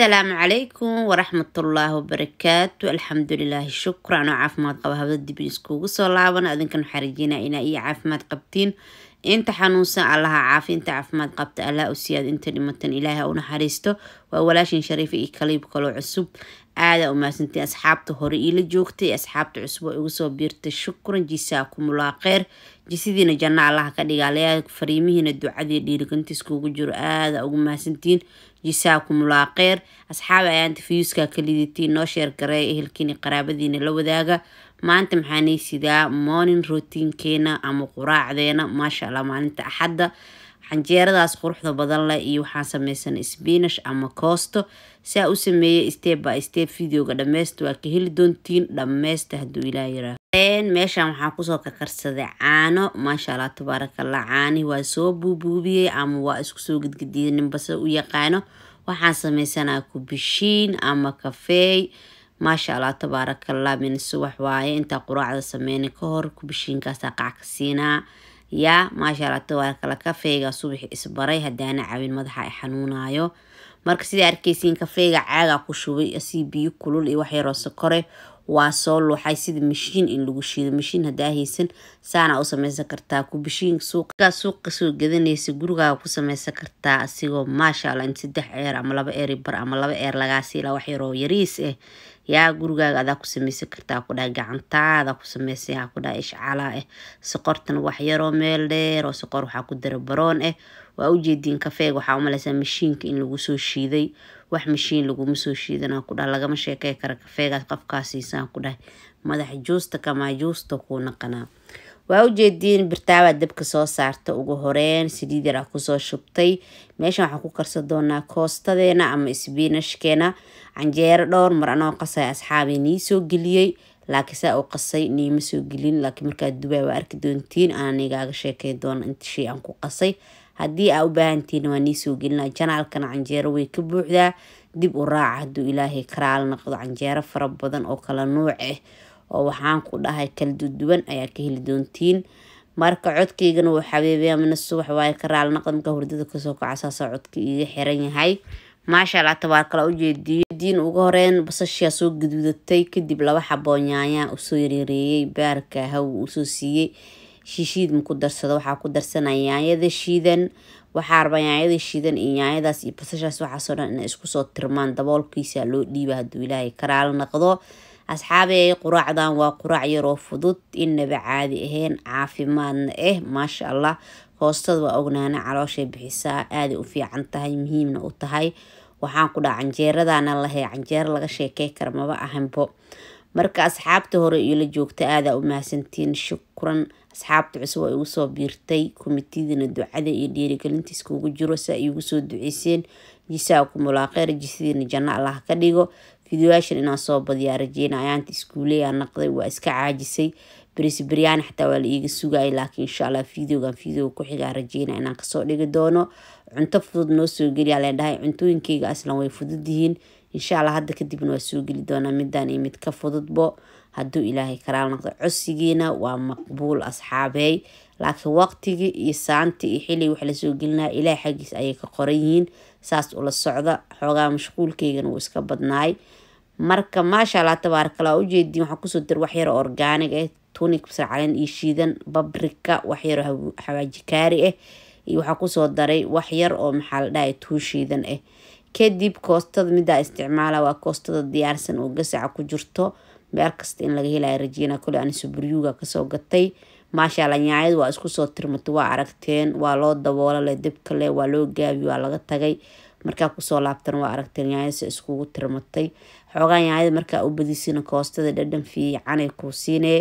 asalaamu calaykum waraxmatullaahi wabarakaatu alxamdulilaahi shukran oo caafimaad qaba habada dib iskugu soo laaban adinkan waxaa rajeynaa inaa iyo caafimaad qabtiin inta xanuunsan allaha caafi inta caafimaad qabta allaha u siyaad inta dhimatan ilaaha u naxariisto waa walaashin shariifa iyo kaliib kaloo cusub aada umaadsantay asxaabta hore iila joogtay asxaabta cusub oo igu soo biirtay shukran jisaa kumulaa kheyr jisidiina janno allaha ka dhigaalayaa fariimihiina ducadii dhiirigantiis kuugu jiro aada ugu maasantiin jisaa kumulaa kheyr asxaab ayaanta fiyuuska kaliditiin noo sheergareeya ehelkiina qaraabadiina la wadaaga maanta maxaanay sidaa morning rotiinkeena ama quraacdeena maasha allah maalinta axadda xanjeeradaas quruxda badan leh iyo waxaan samaysanay spinash ama coosto saa u sameeyey step by step videoga dhammaysta waa ka heli doontiin dhammaysta hadduu ilaa yaraa meeshan waxaan kusoo kakarsaday caano maasha allah tabaarakallah caanihi waa soo buubuubiyey ama waa isku soo gedgediyey ninbase u yaqaano waxaan sameysanaa kubishiin ama kafeey maasha allah tabaarakallah minisubax waaye intaa quraacda sameyna ka hor kubishiinkaasaa qac ka siinaa yaa maasha allah tabaarakalla kafeega subax isbaray haddaana caawin madaxa ay xanuunaayo marka sidaa arkeysiin kafeega caagaa ku shubay sii biyo kulul iyo waxyaroo sokore waa soo luuxay sida mashiin in lagu shiido mashiin hadaa haysan saana u samaysan kartaa kubishiin suuqkaa suuqa soo gadanaysa gurigaaga ku samaysan kartaa asigoo maasha alla in saddex eer ama laba eeri bar ama laba eer lagaasiila wax yaroo yariis eh yaa gurigaaga adaa ku samaysan kartaa kudhaha gacantaada ku samaysa kudhaha ishcalaa ah eh. soqortan wax yaroo meel dheer oo soqor waxaa ku dara baroon eh waa ujeediin kafeega waxaa umaleysaa mashiinka in lagu soo shiiday wax mashiin laguma soo shiidanaa kudha lagama sheekey kara kafeegaa qafkaasiisaan ku dhahay madaxa juusta kamaa juusta kuu naqanaa waa ujeediin birtaabaa dabka soo saarta ugu horeen saliid yar kusoo shubtay meeshan waxaan ku karsan doonaa koostadeena ama isbiinashkeena canjeero dhowr mar anoo qasay asxaabii nii soo geliyey laakiin saa u qasay niima soo gelin laakiin markaa dubaa waa arki doontiin aanigaaga sheekeyn doona inta shay aan ku qasay haddii aa u baahantihiin waa nii soo gelinaa janaalkana canjeero way ka buuxdaa dib u raaca hadduu ilaahay karaal noqdo canjeero fara badan oo kala nuuc ah eh, oo waxaan ku dhahay kala duduwan ayaa ka heli doontiin marka codkaygana wuu xabeebaya mana subax waayo karaal noqda markaa hurdada kasoo kacasaasa codka iiga xiran yahay maasha allah tabaarkala ujeediiyadiin ugu horeyn basashiyaa soo gaduudatay kadib laba xaboonyaayaa usoo yareereeyey baarka haw uusoo siiyey shiishiid maku darsado waxaa ku darsanaa yaanyada shiidan waxaa rabaa yaanyada shiidan iyo yaanyadaas iyo basashaas waxaasoo dhan inay isku soo tirmaan daboolkiisa loo dhiiba hadduu ilaahay karaal naqdo asxaabeey quraacdan waa quraac yaroo fudud innaba caadi ahayn caafimaadna ah maasha allah hoostada waa ognaana calooshay bixisaa aaday u fiican tahay muhiimna u tahay waxaan ku dhaha canjeeradana lahay canjeero laga sheekey kara ahanbo marka asxaabta hore iyo la joogta aadaa u mahadsantiin shukran asxaabta cusub ay ugu soo biirtay komitidana ducada iyo dhiirigelinta iskugu jiro si ay ugu soo duceyseen jisaa ku mulaaqee rajisidiina janno allah ka dhigo fideoashan inaan soo badiyaa rajeyna ayaanta iskuuleyaa naqday waa iska caajisay berisi beryaana xataa waa la iiga sugaayay laakiin insha allah videogan videoga ku xigaa rajeyna inaan kasoo dhigi doono cunto fudud noo soo geli aa dhahay cuntooyinkeyga aslan way fudud yihiin insha allah hadda kadibna waa soo geli doonaa midaan iyo mid ka fududbo hadduu ilaahay karaal noqdo codsigiina waa maqbuul asxaabeey laakiin waqtigii iyo saanti iyo xilligii wax lasoo gelinaya ilaahay xaggiis ayay ka qoran yihiin saas ula socda xoogaa mashquulkeygana wuu iska badnaay marka maasha allah tabaarakala ujeediin waxaan kusoo dir waxyaro orgaanig ah eh, tunig basar caleen iyo shiidan babrika waxyaro hawaaji kaari ah waxaa kusoo daray wax yar oo maxaa la dhahay tuunshiidan eh. kadib koostada midaa isticmaala waa koostada diyaarsan oo gasaca ku jirto meel kasta in laga helaya rajina kole aniso buryuga kasoo gatay maashaalla nyaayad waa iskusoo tirmatay waa aragteen waa loo daboolale dibkale waa loo gaabi waa laga tagay markaa kusoo laabtan waa aragteen nyaayadse iskugu tirmatay xoogaa nyaayada markaa u badisina koostada dhadhan fiicanay kuu siinee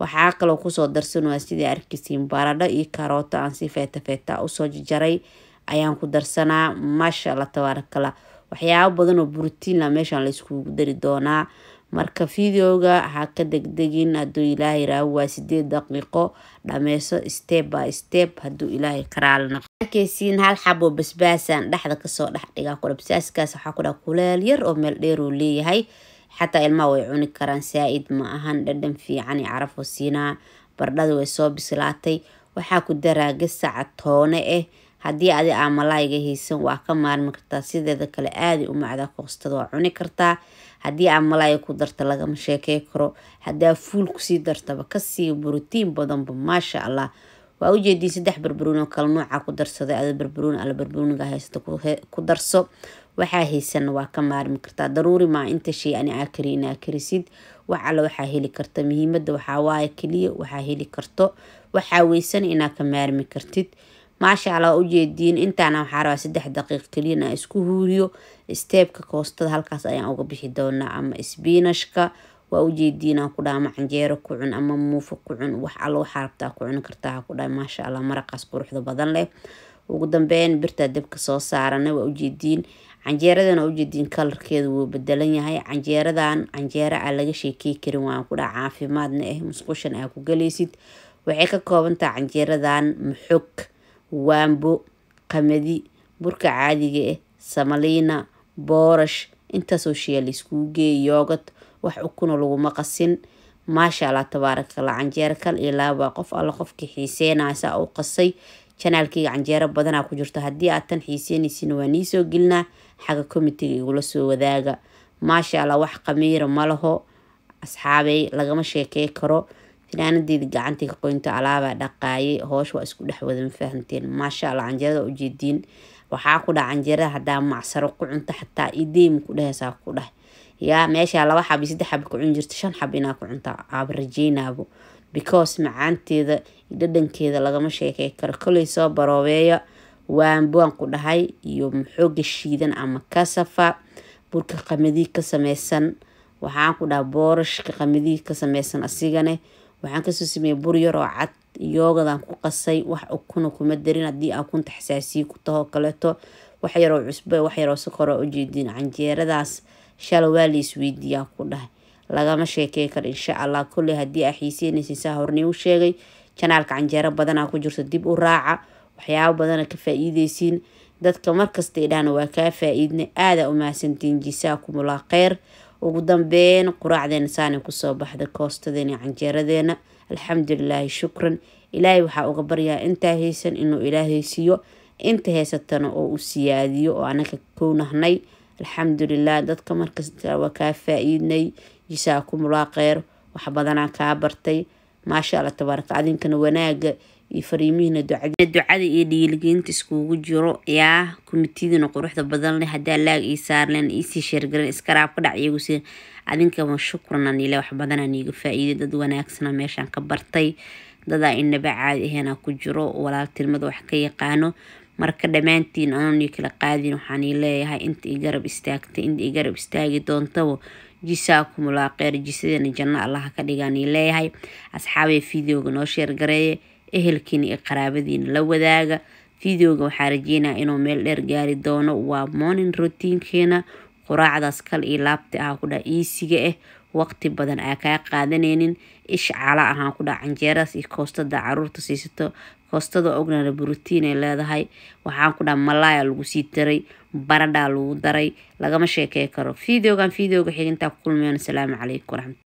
waxaa kaloo kusoo darsanaa sida arkisiin baradho iyo karooto aan si feeta feeta usoo jajaray ayaan ku darsanaa maasha alla tabaarakala waxyaabo badanoo buritiin ah meeshaan layskugu dari doonaa marka videoga ha ka degdegin haduu ilaahay raawo waa sideed daqiiqo dhameyso step by step haduu ilaahay karaalnaqokeysiin hal xabo basbaasaan dhexda kasoo dhex dhigaa kudhabsaaskaas waxaa kudhaa kuleel yar oo meel dheeruu leeyahay xataa ilmaha way cuni karaan saa-id ma ahan dhadhan fiican carafo siinaa bardhada way soo bislaatay waxaa ku daraa gasaca toone ah haddii adi aa malaayga haysan waa ka maarmi kartaa sideeda kale aada u macdaa koostada waa cuni kartaa haddii aa malaayga ku darta lagama sheekey karo haddaa fuul kusii dartaba kasii brotiin badanba maasha allah waa ujeediin saddex barbaruun oo kala nooca ku darsaday ada barbaruun alla barbaruuniga ku darso waxaa haysanna waa ka maarmi kartaa daruuri maa inta shay ani aa kari inaa karisid wax waxaa heli karta muhiimada waxaa keliya waxaa heli karto waxaa weysan inaa ka maarmi kartid maasha alla waa ujeediin intaana waxaa rabaa saddex daqiiq keliya inaa isku huuriyo steebka koostada halkaas ayaan uga bixi doonaa ama sbiinashka waa ujeediinaan ku dhaha canjeero ku cun ama muufo ku cun wax alla waxaa rabtaa ku cuni kartaa ha ku dhaha maasha allah maraqaas quruxda badan leh ugu dambeyn birtaa dabka soo saarana waa ujeediin canjeeradana ujeediin kalarkeedu wuu bedelan yahay canjeeradan canjeera aan laga sheekey karin waan ku dhaca caafimaadna ah musqushan aa ku galaysid waxay ka koobantaha canjeeradan muxog waambo qamadi burka caadiga ah eh, samaliina boorash intaasoo sheya layskugu geeya yoogad wax ukuna laguma qasin maasha allah tabaaraka allah kal iyo laabaa qof alla qofkii xiiseenaya saa u qasay janaalkayga canjeero badanaa ku jirto haddii aad tan xiiseenaysin waa nii soo gelinaa xaga komitiga igula soo wadaaga maasha allah wax khamiira ma laho asxaabey lagama sheekey karo finaanadeeda gacantay ka qoynto alaabaa dhaqaayay hoosh waa isku dhex wada ma fahamteen maasha allah canjeerada ujeediin waxaa ku dhaha canjeerada haddaa macsaro ku cunto xataa ideema ku dheheysaa ku dhah yaa meeshaa laba xabi saddex xabi ku cun jirta shan xab inaa ku cuntaa aaba rajeynaabo because macaanteeda iyo dhadhankeeda lagama sheekey karo koley soo baroobeeya waanbuan ku dhahay iyo muxooga shiidan ama kasafa burka qamadii ka sameysan waxaan ku dhaha boorashka qamadii ka sameysan asigane waxaan kasoo sameeyey bur yar cad yoogadan ku qasay wax ukuna kuma darin haddii akunta xasaasiyi ku tahoo kaleto wax yaroo cusbo wax yaroo sokora ujeediin canjeeradaas shala waa ku dhahay lagama sheekey kar insha allah kolley haddii aa xiiseenaysa saa horney u sheegay janaalka canjeero badanaa ku jirto dib u raaca waxyaaba badana ka faa-iideysiin dadka markastay dhahna waa kaa faa-iidnay aadaa umahadsantiin jisaa kumulaa kheyr ugu dambeyn quraacdeena saanay kusoo baxda koostadeena canjeeradeena alxamdulilaahi shukran ilaahay waxaa uga baryaa intaa haysan inuu ilaahaysiiyo inta heysatana oo u siyaadiyo oo anaka kownahnay alxamdulilah dadka markasta waa kaa faaiidnay iidnay jisaakumullaa wax badanaa kaa bartay maasha alla tabaaraka adinkana wanaaga iyo fariimihina ducada iyo dhiiligeynta iskugu jiro yaa kumitidiina quruxda badan leh hadaa laag ii saarleen iisii sheergaren iskaraabka dhac iyagu siin adinkama shukran ile wax badanaan iiga faa-iiday dad wanaagsana meeshaan ka bartay dadaa inaba caadi ahaynaa ku jiro walaal wax ka yaqaano marka dhammaantiin anoon ii kala qaadin waxaan ii leeyahay inta ii garab istaagtay inta ii garab istaagi doontaba jisaa ku mulaaqeer jisadana janno allaha ka dhigaan ii leeyahay asxaabay videoga noo sheergareeya ehelkiina iyo qaraabadiina la wadaaga videoga waxaa rajeynaa inuu meel dheer gaari doono waa morning rotiinkeena quraacdaas kal io laabta ahaa ku dhaha iisiga ah waqti badan aa kaa qaadanaynin ishcaala ahaan ku dhaha canjeeraas iyo koostada caruurta siisato koostada ognana brotiin ay leedahay waxaan ku dhaha malaaya lagu sii daray baradhaa lagu daray lagama sheekey karo videogan videoga xigintaa ku kulmayoon asalaamu calaykum waraxmat